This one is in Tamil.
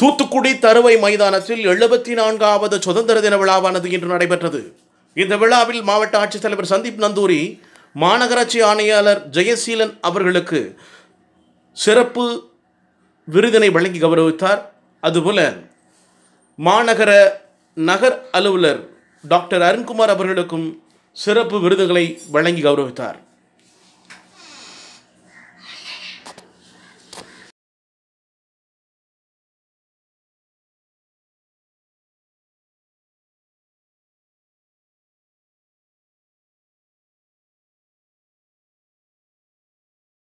தூத்துக்குடி தருவை மைதானத்தில் எழுபத்தி நான்காவது சுதந்திர தின விழாவானது இன்று நடைபெற்றது இந்த விழாவில் மாவட்ட ஆட்சித்தலைவர் சந்தீப் நந்தூரி மாநகராட்சி ஆணையாளர் ஜெயசீலன் அவர்களுக்கு சிறப்பு விருதினை வழங்கி கௌரவித்தார் அதுபோல மாநகர நகர் அலுவலர் டாக்டர் அருண்குமார் அவர்களுக்கும் சிறப்பு விருதுகளை வழங்கி கௌரவித்தார்